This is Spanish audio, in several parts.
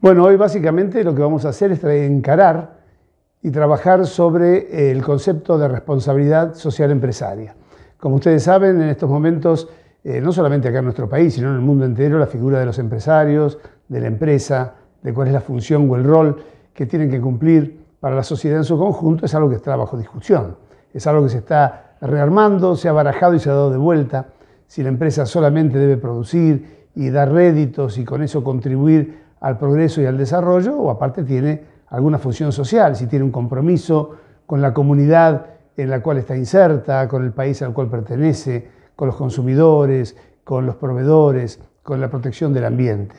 Bueno, hoy básicamente lo que vamos a hacer es encarar y trabajar sobre eh, el concepto de responsabilidad social empresaria. Como ustedes saben, en estos momentos, eh, no solamente acá en nuestro país, sino en el mundo entero, la figura de los empresarios, de la empresa, de cuál es la función o el rol que tienen que cumplir para la sociedad en su conjunto, es algo que está bajo discusión. Es algo que se está rearmando, se ha barajado y se ha dado de vuelta. Si la empresa solamente debe producir y dar réditos y con eso contribuir al progreso y al desarrollo, o aparte tiene alguna función social, si tiene un compromiso con la comunidad en la cual está inserta, con el país al cual pertenece, con los consumidores, con los proveedores, con la protección del ambiente.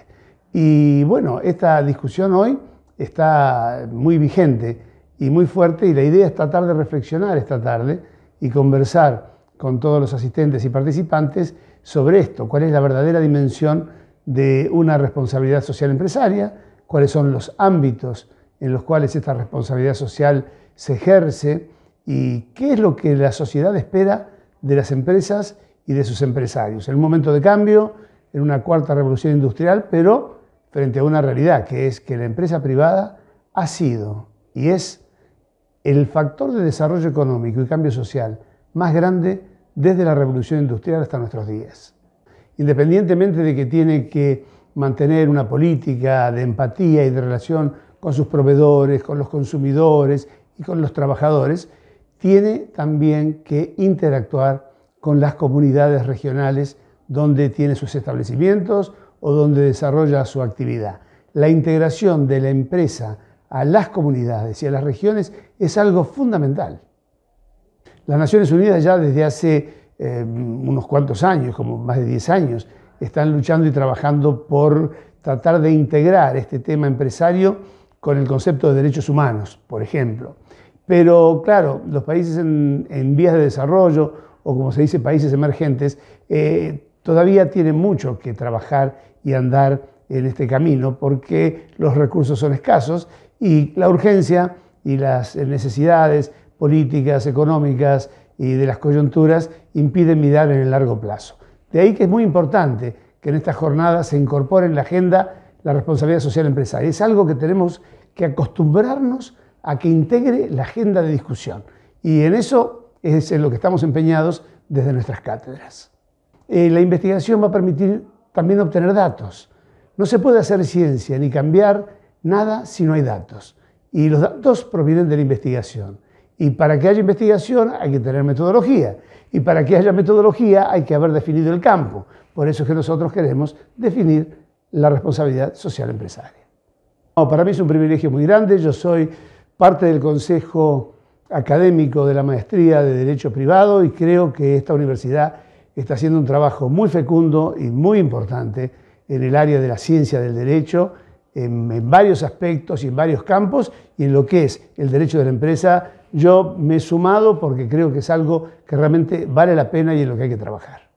Y bueno, esta discusión hoy está muy vigente y muy fuerte y la idea es tratar de reflexionar esta tarde y conversar con todos los asistentes y participantes sobre esto, cuál es la verdadera dimensión de una responsabilidad social empresaria, cuáles son los ámbitos en los cuales esta responsabilidad social se ejerce y qué es lo que la sociedad espera de las empresas y de sus empresarios. En un momento de cambio, en una cuarta revolución industrial, pero frente a una realidad que es que la empresa privada ha sido y es el factor de desarrollo económico y cambio social más grande desde la revolución industrial hasta nuestros días independientemente de que tiene que mantener una política de empatía y de relación con sus proveedores, con los consumidores y con los trabajadores, tiene también que interactuar con las comunidades regionales donde tiene sus establecimientos o donde desarrolla su actividad. La integración de la empresa a las comunidades y a las regiones es algo fundamental. Las Naciones Unidas ya desde hace Em, unos cuantos años, como más de 10 años, están luchando y trabajando por tratar de integrar este tema empresario con el concepto de derechos humanos, por ejemplo. Pero claro, los países en, vías de desarrollo, o como se dice, países emergentes, eh, todavía tienen mucho que trabajar y andar en este camino porque los recursos son escasos y la urgencia y las necesidades políticas, económicas y de las coyunturas impiden mirar en el largo plazo. De ahí que es muy importante que en estas jornadas se incorpore en la agenda la responsabilidad social empresarial. Es algo que tenemos que acostumbrarnos a que integre la agenda de discusión. Y en eso es en lo que estamos empeñados desde nuestras cátedras. Eh, la investigación va a permitir también obtener datos. No se puede hacer ciencia ni cambiar nada si no hay datos. Y los datos provienen de la investigación. Y para que haya investigación hay que tener metodología. Y para que haya metodología hay que haber definido el campo. Por eso es que nosotros queremos definir la responsabilidad social empresaria. para mí es un privilegio muy grande. Yo soy parte del Consejo Académico de la Maestría de Derecho Privado y creo que esta universidad está haciendo un trabajo muy fecundo y muy importante en el área de la ciencia del derecho en, varios aspectos y en varios campos, y en lo que es el derecho de la empresa, yo me he sumado porque creo que es algo que realmente vale la pena y en lo que hay que trabajar.